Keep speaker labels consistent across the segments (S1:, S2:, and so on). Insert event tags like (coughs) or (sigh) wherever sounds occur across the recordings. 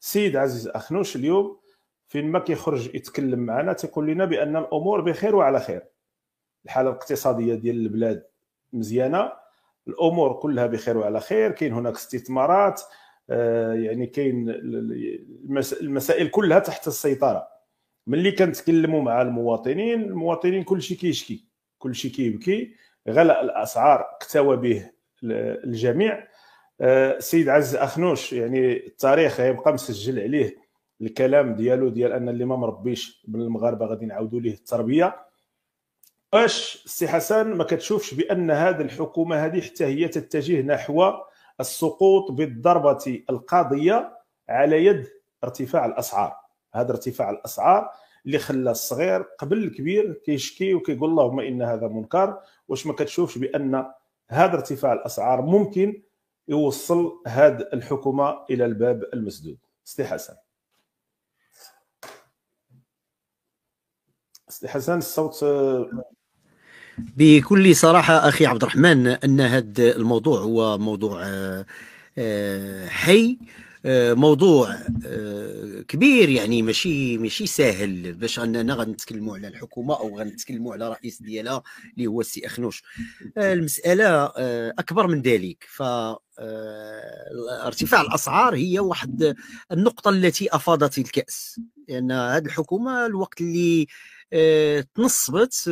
S1: سيد عزيز اخنوش اليوم فين ما كيخرج يتكلم معنا تيقول لنا بان الامور بخير وعلى خير الحاله الاقتصاديه ديال البلاد مزيانه الامور كلها بخير وعلى خير كاين هناك استثمارات آه، يعني كاين المسائل كلها تحت السيطره ملي كنتكلموا مع المواطنين المواطنين كلشي كيشكي كلشي كيبكي غلاء الاسعار اكتوى به الجميع السيد آه، عز اخنوش يعني التاريخ غيبقى مسجل عليه الكلام ديالو ديال ان اللي ما مربيش من المغاربه غادي نعاودوا ليه التربيه واش السي حسن ما كتشوفش بان هذه الحكومه هذه حتى هي تتجه نحو السقوط بالضربه القاضيه على يد ارتفاع الاسعار هذا ارتفاع الاسعار اللي خلى الصغير قبل الكبير كيشكي وكيقول اللهم ان هذا منكر واش ما كتشوفش بان هذا ارتفاع الاسعار ممكن يوصل هذه الحكومه الى الباب المسدود سي حسن سي حسن الصوت
S2: بكل صراحه اخي عبد الرحمن ان هذا الموضوع هو موضوع حي آه، آه، موضوع آه، كبير يعني ماشي ماشي ساهل باش اننا غنتكلموا على الحكومه او غنتكلموا على الرئيس ديالها اللي هو السي اخنوش آه، المساله اكبر من ذلك ف ارتفاع الاسعار هي واحد النقطه التي افاضت الكاس لان يعني هذه الحكومه الوقت اللي تنصبت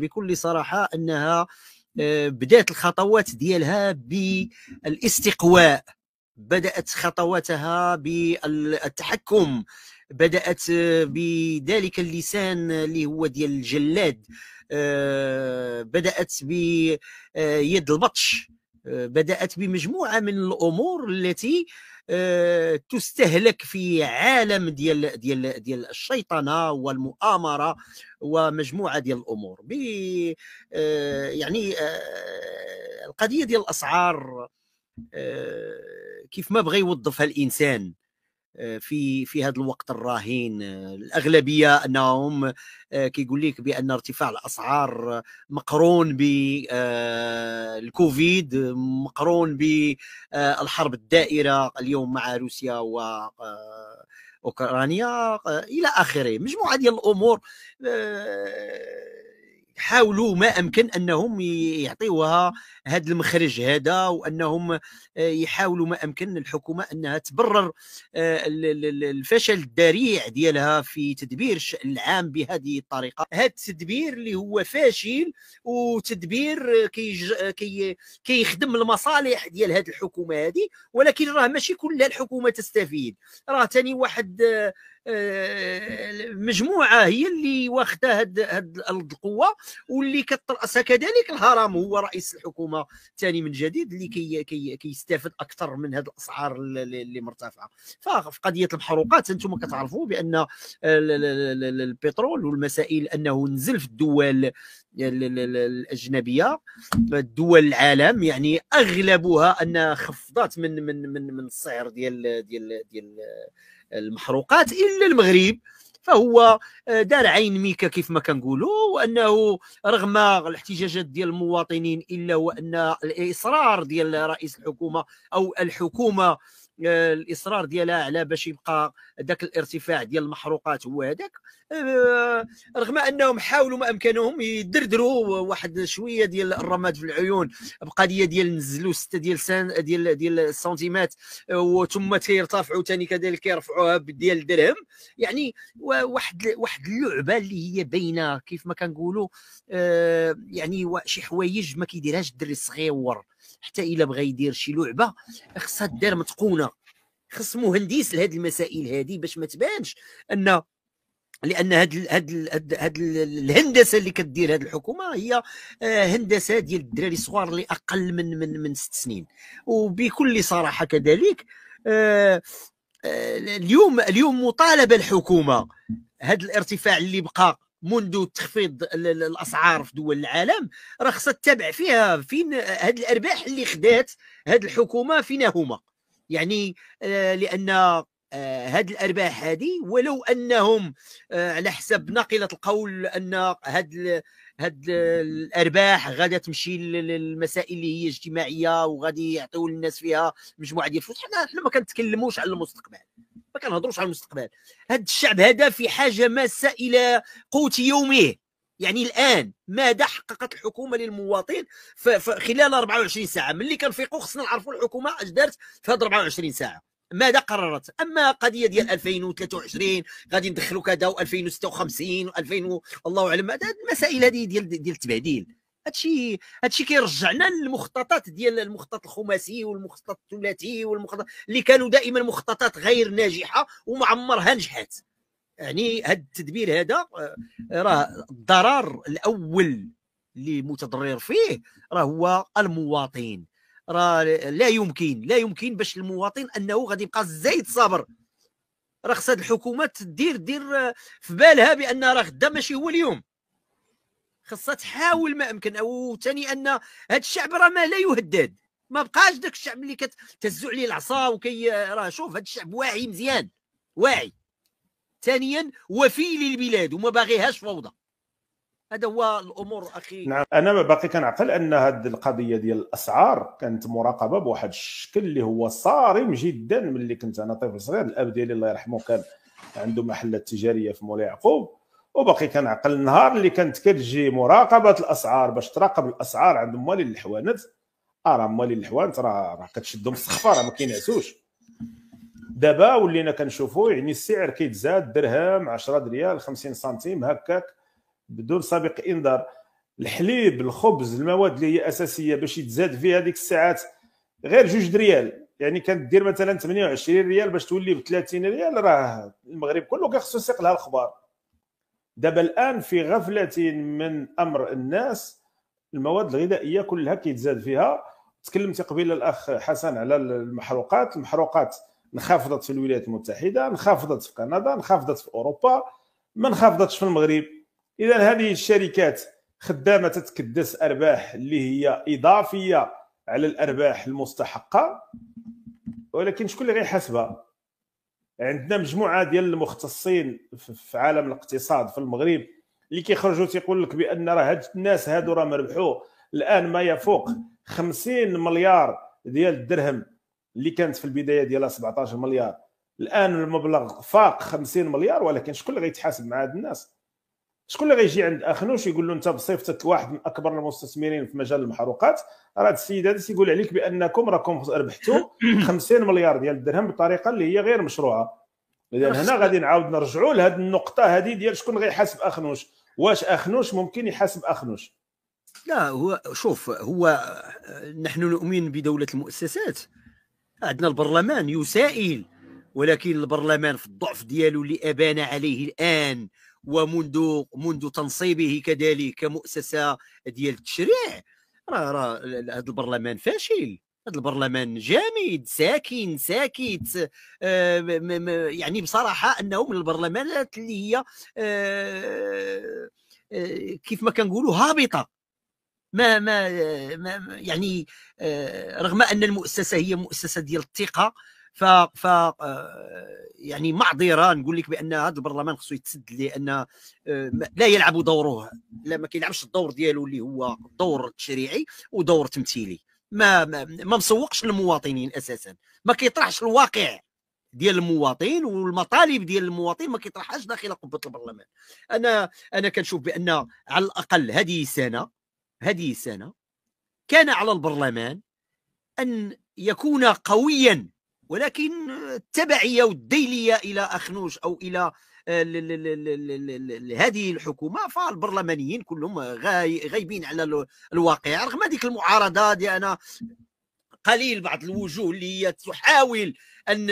S2: بكل صراحه انها بدات الخطوات ديالها بالاستقواء بدأت خطواتها بالتحكم بدأت بذلك اللسان اللي هو ديال الجلاد آه، بدأت بيد آه، البطش آه، بدأت بمجموعة من الأمور التي تستهلك في عالم ديال ديال ديال الشيطنه والمؤامره ومجموعه ديال الامور ب يعني القضيه ديال الاسعار كيف ما بغى يوظفها الانسان آه، في في هذا الوقت الراهين آه، الاغلبيه انهم آه، كيقول لك بان ارتفاع الاسعار مقرون بالكوفيد مقرون بالحرب الدائره اليوم مع روسيا و اوكرانيا الى اخره مجموعه ديال الامور حاولوا ما امكن انهم يعطيوها هذا المخرج هذا وانهم آه، يحاولوا ما امكن الحكومه انها تبرر آه، الفشل الذريع ديالها في تدبير الشان العام بهذه الطريقه هذا التدبير اللي هو فاشل وتدبير كيخدم آه، كي كي المصالح ديال هذه الحكومه هذه ولكن راه ماشي كلها الحكومه تستفيد راه ثاني واحد آه، مجموعه هي اللي واخده هاد هاد القوه واللي كتراسها كذلك الهرم هو رئيس الحكومه الثاني من جديد اللي كي كي كيستافد اكثر من هاد الاسعار اللي مرتفعه ففي قضيه المحروقات انتم كتعرفوا بان البترول والمسائل انه نزل في الدول الاجنبيه دول العالم يعني اغلبها انها خفضت من من من من السعر ديال ديال ديال المحروقات الا المغرب فهو آه، دار عين ميكا كيف ما كنقولوا وانه رغم الاحتجاجات ديال المواطنين الا وان الاصرار ديال رئيس الحكومه او الحكومه آه، الاصرار ديالها على باش يبقى ذاك الارتفاع ديال المحروقات هو هذاك آه، رغم انهم حاولوا ما امكنهم يدردروا واحد شويه ديال الرماد في العيون بقضيه ديال نزلوا سته ديال سان ديال ديال السنتيمات آه، وثم تيرتفعوا ثاني كذلك كيرفعوها ديال الدرهم يعني واحد واحد اللعبه اللي هي باينه كيف ما كنقولوا يعني شي حوايج ما كيديرهاش الدري الصغير حتى الا بغى يدير شي لعبه خصها دار متقونه خص مهندس لهاد المسائل هذه باش ما تبانش ان لان هاد الـ هاد الـ هاد, الـ الهندسه اللي كدير هاد الحكومه هي آه، هندسه ديال الدراري الصغار اللي اقل من من من ست سنين وبكل صراحه كذلك آه، آه، اليوم اليوم مطالبه الحكومه هاد الارتفاع اللي بقى منذ تخفيض الاسعار في دول العالم راه خصها تتابع فيها فين هاد الارباح اللي خدات هاد الحكومه فينا هما يعني آه، لان آه، هاد الارباح هذه ولو انهم آه، على حسب ناقله القول ان هاد هاد الارباح غادا تمشي للمسائل اللي هي اجتماعيه وغادي يعطيو للناس فيها مجموعه ديال الفلوس حنا حنا ما كنتكلموش على المستقبل ما كنهضروش على المستقبل هذا الشعب هذا في حاجه ماسه الى قوت يومه يعني الان ماذا حققت الحكومه للمواطن خلال 24 ساعه ملي كنفيقوا خصنا نعرفوا الحكومه اش دارت في هذه 24 ساعه ماذا قررت اما قضيه ديال 2023 غادي ندخلوا كذا و2056 و2000 والله اعلم المسائل هذه ديال ديال التبديل هادشي هادشي كيرجعنا للمخططات ديال المخطط الخماسي والمخطط الثلاثي والمخطط اللي كانوا دائما مخططات غير ناجحه وما عمرها نجحت يعني هاد التدبير هذا آه، راه الضرر الاول اللي متضرر فيه راه هو المواطن راه لا يمكن لا يمكن باش المواطن انه غادي يبقى زايد صابر راه خص الحكومات دير دير آه، في بالها بان راه غدا ماشي هو اليوم خاصها تحاول ما امكن او ثاني ان هذا الشعب راه ما لا يهدد ما بقاش ذاك الشعب اللي كتهز عليه العصا وكي راه شوف هذا الشعب واعي مزيان واعي ثانيا وفي للبلاد وما باغيهاش فوضى هذا هو الامور اخي
S1: نعم انا باقي كنعقل ان هذه القضيه ديال الاسعار كانت مراقبه بواحد الشكل اللي هو صارم جدا ملي كنت انا طفل صغير الاب ديالي الله يرحمه كان عنده محلات تجاريه في مولاي يعقوب وباقي كنعقل النهار اللي كانت كتجي مراقبه الاسعار باش تراقب الاسعار عند موالي الحوانت اه راه موالي الحوانت راه راه كتشدهم السخفه راه ما كينعسوش دابا ولينا كنشوفوا يعني السعر كيتزاد درهم 10 ريال 50 سنتيم هكاك بدون سابق انذار الحليب الخبز المواد اللي هي اساسيه باش يتزاد فيها هذيك الساعات غير جوج ريال يعني دير مثلا 28 ريال باش تولي ب 30 ريال راه المغرب كله كيخصو يسيق لها الخبار دابا الان في غفله من امر الناس المواد الغذائيه كلها كيتزاد فيها تكلمت قبيله الاخ حسن على المحروقات المحروقات انخفضت في الولايات المتحده انخفضت في كندا انخفضت في اوروبا ما انخفضتش في المغرب اذا هذه الشركات خدامه تتكدس ارباح اللي هي اضافيه على الارباح المستحقه ولكن شكون اللي غيحاسبها عندنا مجموعه ديال المختصين في عالم الاقتصاد في المغرب اللي كيخرجوا تيقول لك بان راه هاد الناس هادو راه مربحو الان ما يفوق 50 مليار ديال الدرهم اللي كانت في البدايه ديالها 17 مليار الان المبلغ فاق 50 مليار ولكن شكون اللي غيتحاسب مع هاد الناس شكون اللي غيجي عند اخنوش يقول له انت بصفتك واحد من اكبر المستثمرين في مجال المحروقات راه السيد هذا تيقول عليك بانكم راكم ربحتوا 50 (coughs) مليار ديال الدرهم بطريقه اللي هي غير مشروعه اذا هنا غادي نعاود نرجعوا لهذه النقطه هذه ديال شكون غيحاسب اخنوش واش اخنوش ممكن يحاسب اخنوش لا هو شوف هو
S2: نحن نؤمن بدوله المؤسسات عندنا البرلمان يسائل ولكن البرلمان في الضعف ديالو اللي ابان عليه الان ومنذ منذ تنصيبه كذلك كمؤسسه ديال التشريع راه راه هذا البرلمان فاشل هذا البرلمان جامد ساكن ساكت آه، يعني بصراحه انه من البرلمانات اللي هي آه، آه، كيف ما كنقولوا هابطه ما, ما يعني رغم ان المؤسسه هي مؤسسه ديال الثقه ف ف آه، يعني معذره نقول لك بان هذا البرلمان خصو يتسد لان آه، لا يلعب دوره لا ما كيلعبش الدور ديالو اللي هو دور تشريعي ودور تمثيلي ما ما, ما مسوقش للمواطنين اساسا ما كيطرحش الواقع ديال المواطن والمطالب ديال المواطن ما كيطرحهاش داخل قبه البرلمان انا انا كنشوف بان على الاقل هذه السنه هذه السنه كان على البرلمان ان يكون قويا ولكن التبعيه والديليه الى اخنوش او الى هذه الحكومه فالبرلمانيين كلهم غايبين على الواقع رغم هذيك المعارضه انا قليل بعض الوجوه اللي هي تحاول ان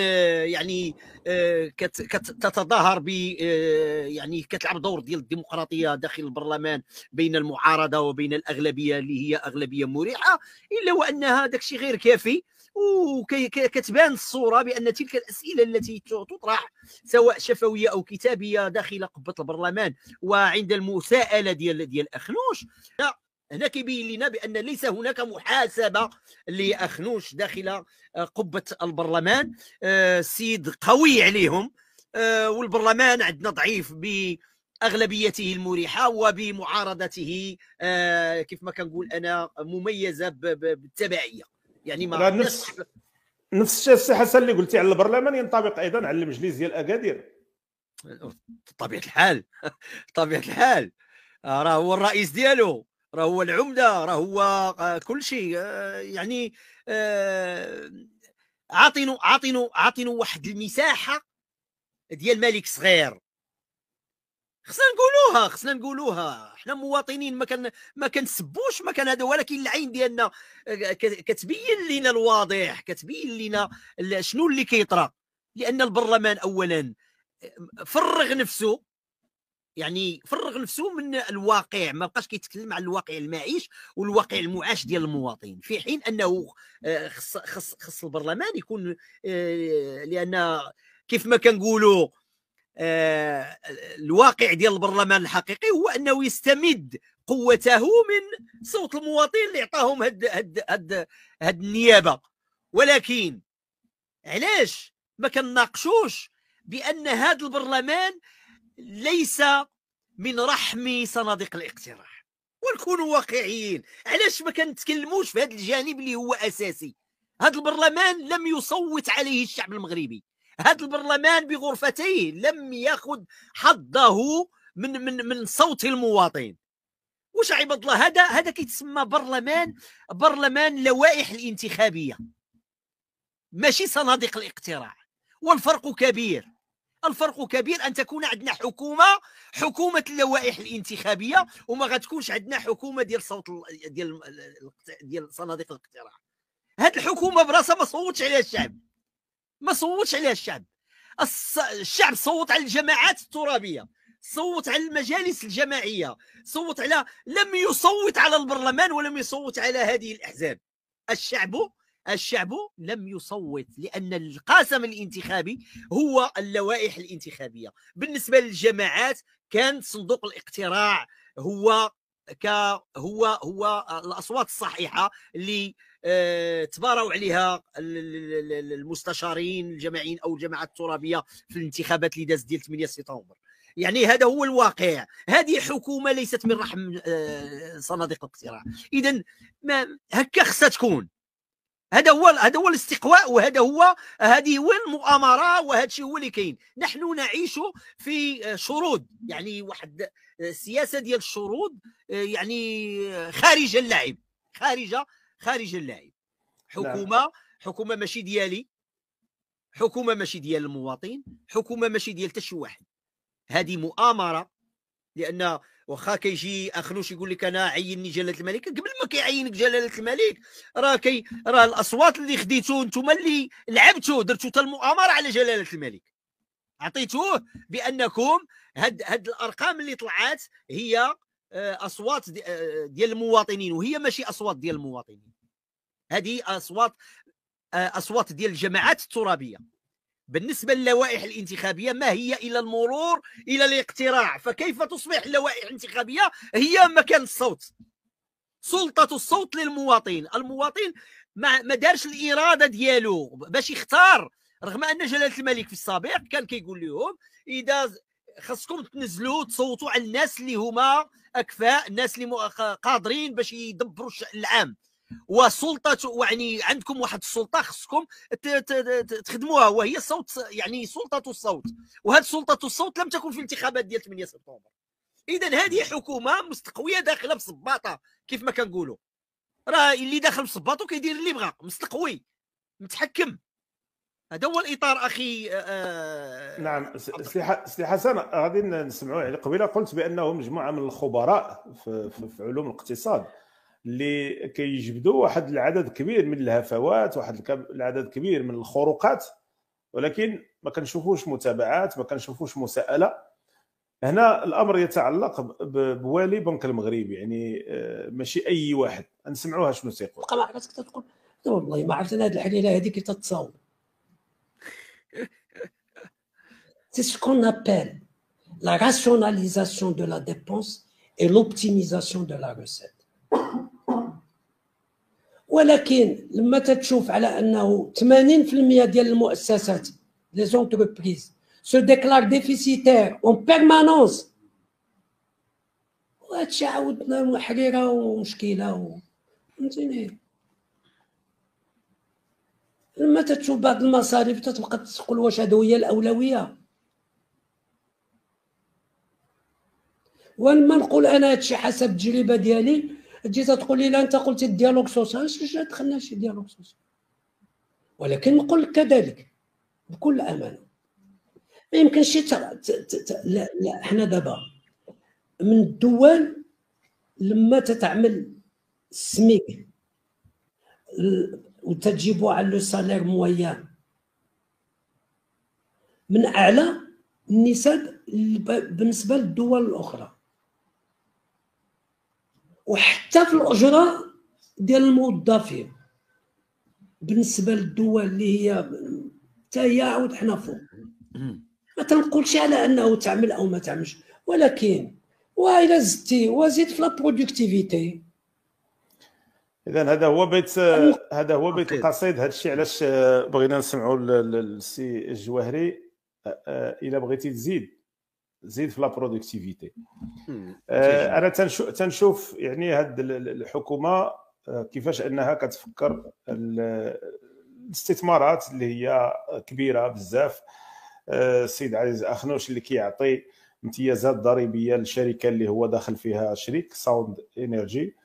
S2: يعني آه، تتظاهر ب آه، يعني كتلعب دور ديال الديمقراطيه داخل البرلمان بين المعارضه وبين الاغلبيه اللي هي اغلبيه مريحه الا وانها داكشي غير كافي وكتبان الصوره بان تلك الاسئله التي تطرح سواء شفويه او كتابيه داخل قبه البرلمان وعند المساءله ديال ديال اخنوش هنا كيبين لنا بان ليس هناك محاسبه لاخنوش داخل آه، قبه البرلمان السيد آه، قوي عليهم آه، والبرلمان عندنا ضعيف باغلبيته المريحه وبمعارضته كيف ما كنقول انا مميزه بالتبعيه
S1: يعني ما نفس نفس الشيء السي حسن اللي قلتي على البرلمان ينطبق ايضا على المجلس ديال اكادير بطبيعه الحال بطبيعه (laughs) الحال
S2: آه، راه هو الرئيس ديالو راه هو العمده راه هو آه، كل شيء آه، يعني عاطينو عاطينو عاطينو واحد المساحه ديال ملك صغير خصنا نقولوها خصنا نقولوها حنا مواطنين ما كان ما كنسبوش ما كان هذا ولكن العين ديالنا آه، كتبين لنا الواضح كتبين لنا شنو اللي كيطرى لان البرلمان اولا آه، فرغ نفسه يعني فرغ نفسه من الواقع ما بقاش كيتكلم على الواقع المعيش والواقع المعاش ديال المواطن في حين انه آه، خص خص خص البرلمان يكون لان كيف ما كنقولوا آه، الواقع ديال البرلمان الحقيقي هو انه يستمد قوته من صوت المواطنين اللي عطاهم هاد هاد هاد هاد النيابه ولكن علاش ما كنناقشوش بان هذا البرلمان ليس من رحم صناديق الاقتراع ونكونوا واقعيين علاش ما كنتكلموش في هذا الجانب اللي هو اساسي هذا البرلمان لم يصوت عليه الشعب المغربي هذا البرلمان بغرفتيه لم ياخذ حظه من من من صوت المواطن واش عباد الله هذا هذا كيتسمى برلمان برلمان لوائح الانتخابيه ماشي صناديق الاقتراع والفرق كبير الفرق كبير ان تكون عندنا حكومه حكومه اللوائح الانتخابيه وما غتكونش عندنا حكومه ديال صوت ديال ديال صناديق الاقتراع هذه الحكومه براسها ما صوتش عليها الشعب ما صوتش عليها الشعب الشعب صوت على الجماعات الترابيه صوت على المجالس الجماعيه صوت على لم يصوت على البرلمان ولم يصوت على هذه الاحزاب الشعب الشعب لم يصوت لان القاسم الانتخابي هو اللوائح الانتخابيه بالنسبه للجماعات كان صندوق الاقتراع هو ك هو هو آه، الاصوات الصحيحه اللي آه، تباروا عليها المستشارين الجماعيين او الجماعات الترابيه في الانتخابات اللي دازت ديال 8 سبتمبر يعني هذا هو الواقع هذه حكومه ليست من رحم آه، صناديق الاقتراع اذا هكا خصها تكون هذا هو هذا هو الاستقواء وهذا هو هذه هو المؤامره وهذا الشيء هو اللي كاين نحن نعيش في آه، شرود يعني واحد السياسه ديال الشرود يعني خارج اللعب خارجه خارج اللاعب نعم. حكومه حكومه ماشي ديالي حكومه ماشي ديال المواطن حكومه ماشي ديال حتى شي واحد هذه مؤامره لان واخا كيجي اخنوش يقول لك انا عيني جلاله الملك قبل ما كيعينك جلاله الملك راه كي راه الاصوات اللي خديتو نتوما اللي لعبتو درتو حتى المؤامره على جلاله الملك عطيتوه بانكم هاد هاد الارقام اللي طلعت هي آه، اصوات آه، ديال المواطنين وهي ماشي اصوات ديال المواطنين هذه اصوات آه، اصوات ديال الجماعات الترابيه بالنسبه للوائح الانتخابيه ما هي الا المرور الى الاقتراع فكيف تصبح اللوائح الانتخابيه هي مكان الصوت سلطه الصوت للمواطن المواطن ما, ما دارش الاراده ديالو باش يختار رغم ان جلاله الملك في السابق كان كيقول لهم اذا خاصكم تنزلوا تصوتوا على الناس اللي هما اكفاء الناس اللي قادرين باش يدبروا الشان العام وسلطه يعني عندكم واحد السلطه خصكم تخدموها وهي صوت يعني سلطه الصوت وهذه سلطه الصوت لم تكن في الانتخابات ديال 8 سبتمبر اذا هذه حكومه مستقويه داخله بصباطه كيف ما كنقولوا راه اللي داخل بصباطه كيدير اللي بغا مستقوي متحكم هذا هو الاطار اخي آه
S1: نعم سي حسن غادي نسمعوا يعني قبيله قلت بانه مجموعه من الخبراء في, في علوم الاقتصاد اللي كيجبدوا واحد العدد كبير من الهفوات واحد العدد كبير من الخروقات ولكن ما كنشوفوش متابعات ما كنشوفوش مساءله هنا الامر يتعلق بوالي بنك المغرب يعني آه، ماشي اي واحد نسمعوها شنو تيقول
S3: بقى ما عرفتك تقول لا والله ما عرفت انا هذه الحليله هذه كي تتصاوب سي (laughs) ce qu'on لا راسيوناليزاسيون دو لا ديبونس dépense لوبتيميزاسيون دو لا la ولكن لما تتشوف على انه 80% ديال المؤسسات لي زونتربريز سو ديكلار ديفيسيتير اون بيرمانونس وهادشي عاودنا محرره ومشكله و... فهمتيني لما تتشوف بعض المصاريف تتبقى تقول واش هادو هي الاولويه ولما نقول انا هادشي حسب التجربه ديالي جيت تقول لي لا انت قلت الديالوج سوسيال شجع دخلنا شي ديالوج سوسيال ولكن نقول لك كذلك بكل امانه ما يمكنش لا لا حنا دابا من الدول لما تتعمل سميك وتجيبوا على لو سالير مويان من اعلى النسب بالنسبه للدول الاخرى وحتى في الاجره ديال الموظفين بالنسبه للدول اللي هي حتى هي عاود حنا فوق ما تنقولش على انه تعمل او ما تعملش ولكن والا زدتي وزيد في لا برودكتيفيتي
S1: اذا هذا هو بيت هذا هو بيت القصيد هذا الشيء علاش بغينا نسمعوا السي الجواهري الا بغيتي تزيد زيد في لا برودكتيفيتي آه، انا تنشوف يعني هاد الحكومه آه، كيفاش انها كتفكر الاستثمارات اللي هي كبيره بزاف آه، السيد عزيز اخنوش اللي كيعطي امتيازات ضريبيه للشركه اللي هو داخل فيها شريك ساوند انرجي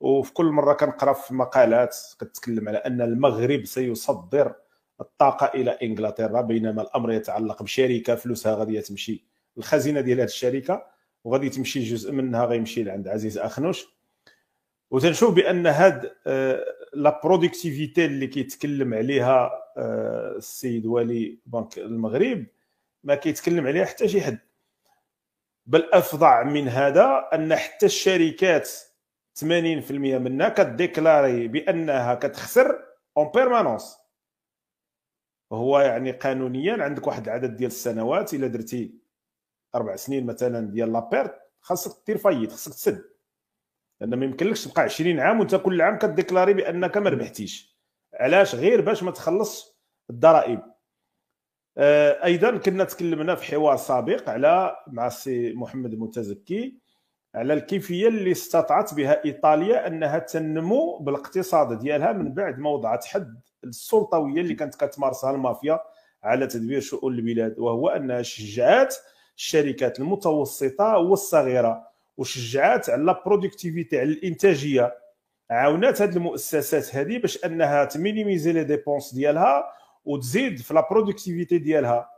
S1: وفي كل مره كنقرا في مقالات كتكلم على ان المغرب سيصدر الطاقه الى انجلترا بينما الامر يتعلق بشركه فلوسها غادي تمشي الخزينه ديال هذه الشركه وغادي تمشي جزء منها غيمشي لعند عزيز اخنوش وتنشوف بان هاد آه، لا برودكتيفيتي اللي كيتكلم عليها آه، السيد والي بنك المغرب ما كيتكلم عليها حتى شي حد بل افظع من هذا ان حتى الشركات 80% منها كديكلاري بانها كتخسر اون بيرمانونس هو يعني قانونيا عندك واحد العدد ديال السنوات الا درتي اربع سنين مثلا ديال لابيرت خاصك دير فايت خاصك تسد لان ما يمكنلكش تبقى 20 عام وانت كل عام كديكلاري بانك ما ربحتيش علاش غير باش ما تخلصش الضرائب آه، ايضا كنا تكلمنا في حوار سابق على مع السي محمد المتزكي على الكيفيه اللي استطعت بها ايطاليا انها تنمو بالاقتصاد ديالها من بعد ما وضعت حد السلطويه اللي كانت كتمارسها المافيا على تدبير شؤون البلاد وهو انها شجعت الشركات المتوسطه والصغيره وشجعات على البرودكتيفيتي على الانتاجيه عاونات هذه المؤسسات هذه باش انها تمينيميزي لي ديبونس ديالها وتزيد في لا برودكتيفيتي ديالها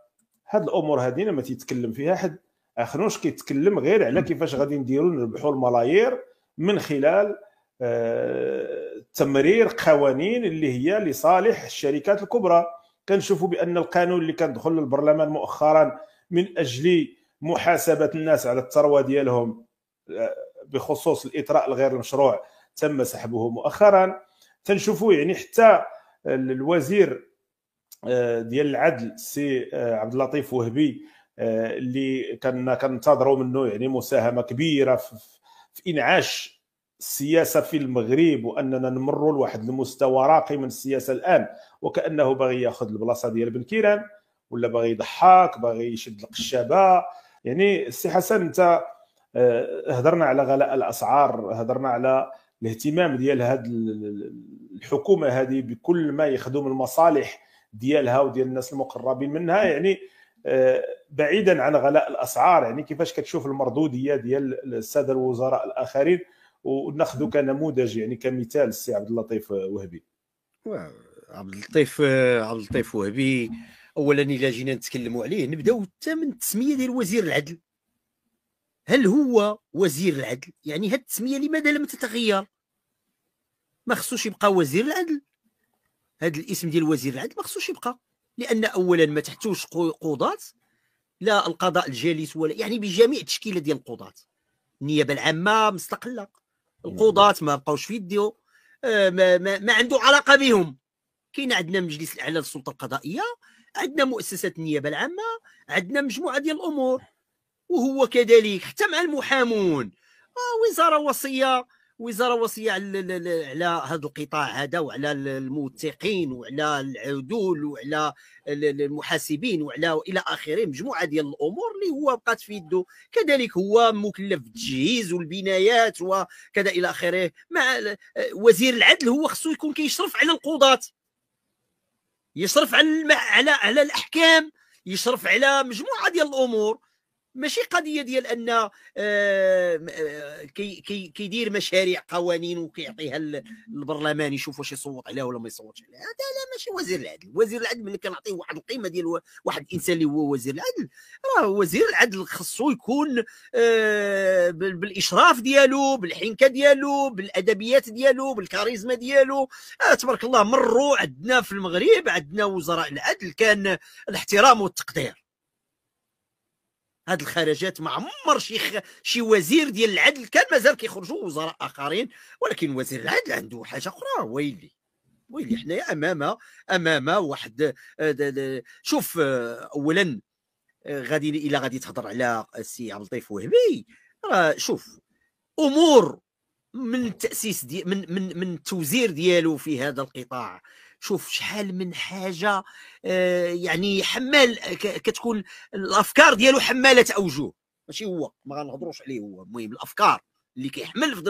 S1: هاد الامور هذه ما تيتكلم فيها حد اخنوش كيتكلم غير على كيفاش غادي نديروا نربحوا الملايير من خلال آه تمرير قوانين اللي هي لصالح الشركات الكبرى كنشوفوا بان القانون اللي كان دخل للبرلمان مؤخرا من اجل محاسبه الناس على الثروه ديالهم آه، بخصوص الاطراء الغير المشروع تم سحبه مؤخرا تنشوفوا يعني حتى الوزير آه، ديال العدل سي آه، عبد اللطيف وهبي اللي كنا كنتظروا منه يعني مساهمه كبيره في انعاش السياسه في المغرب واننا نمروا لواحد المستوى راقي من السياسه الان وكانه باغي ياخذ البلاصه ديال بن كيران ولا باغي يضحك باغي يشد القشابه يعني السي حسن انت آه، هضرنا على غلاء الاسعار هضرنا على الاهتمام ديال هاد الحكومه هذه بكل ما يخدم المصالح ديالها وديال الناس المقربين منها يعني آه، بعيدا عن غلاء الاسعار يعني كيفاش كتشوف المردوديه ديال الساده الوزراء الاخرين وناخذ كنموذج يعني كمثال السي عبد اللطيف وهبي
S2: عبد اللطيف آه، عبد اللطيف وهبي اولا الى جينا نتكلموا عليه نبداو حتى من التسميه ديال وزير العدل هل هو وزير العدل يعني هاد التسميه لماذا لم تتغير ما خصوش يبقى وزير العدل هذا الاسم ديال وزير العدل ما خصوش يبقى لان اولا ما تحتوش قضاه لا القضاء الجالس ولا يعني بجميع التشكيله ديال القضاه النيابه العامه مستقله القضاه ما بقاوش في يديو آه، ما, ما, ما عنده علاقه بهم كاين عندنا مجلس الاعلى للسلطه القضائيه عندنا مؤسسه النيابه العامه عندنا مجموعه ديال الامور وهو كذلك حتى مع المحامون آه، وزاره وصيه وزاره وصيه على على هذا القطاع هذا وعلى الموثقين وعلى العدول وعلى المحاسبين وعلى الى اخره مجموعه ديال الامور اللي هو بقات في يده كذلك هو مكلف بالتجهيز والبنايات وكذا الى اخره مع آه، وزير العدل هو خصو يكون كيشرف على القضاه يصرف على على على الاحكام يصرف على مجموعه ديال الامور ماشي قضيه ديال ان آه، آه، كيدير مشاريع قوانين وكيعطيها للبرلمان يشوف واش يصوت عليها ولا ما يصوتش عليها هذا لا ماشي وزير العدل وزير العدل ملي كنعطيه واحد القيمه ديال واحد الانسان اللي هو وزير العدل راه وزير العدل خصو يكون آه، بالاشراف ديالو بالحنكه ديالو بالادبيات ديالو بالكاريزما ديالو تبارك الله مروا عندنا في المغرب عندنا وزراء العدل كان الاحترام والتقدير هاد الخرجات ما عمر شي خ... شي وزير ديال العدل كان مازال كيخرجوا وزراء اخرين ولكن وزير العدل عنده حاجه اخرى ويلي ويلي حنايا امام امام واحد آه، شوف آه، اولا آه، غادي الى غادي تهضر على السي عبد اللطيف وهبي راه شوف امور من التاسيس دي من من من التوزير ديالو في هذا القطاع شوف شحال من حاجه آه، يعني حمال كتكون الافكار ديالو حماله اوجه ماشي هو ما غنهضروش عليه هو المهم الافكار اللي كيحمل في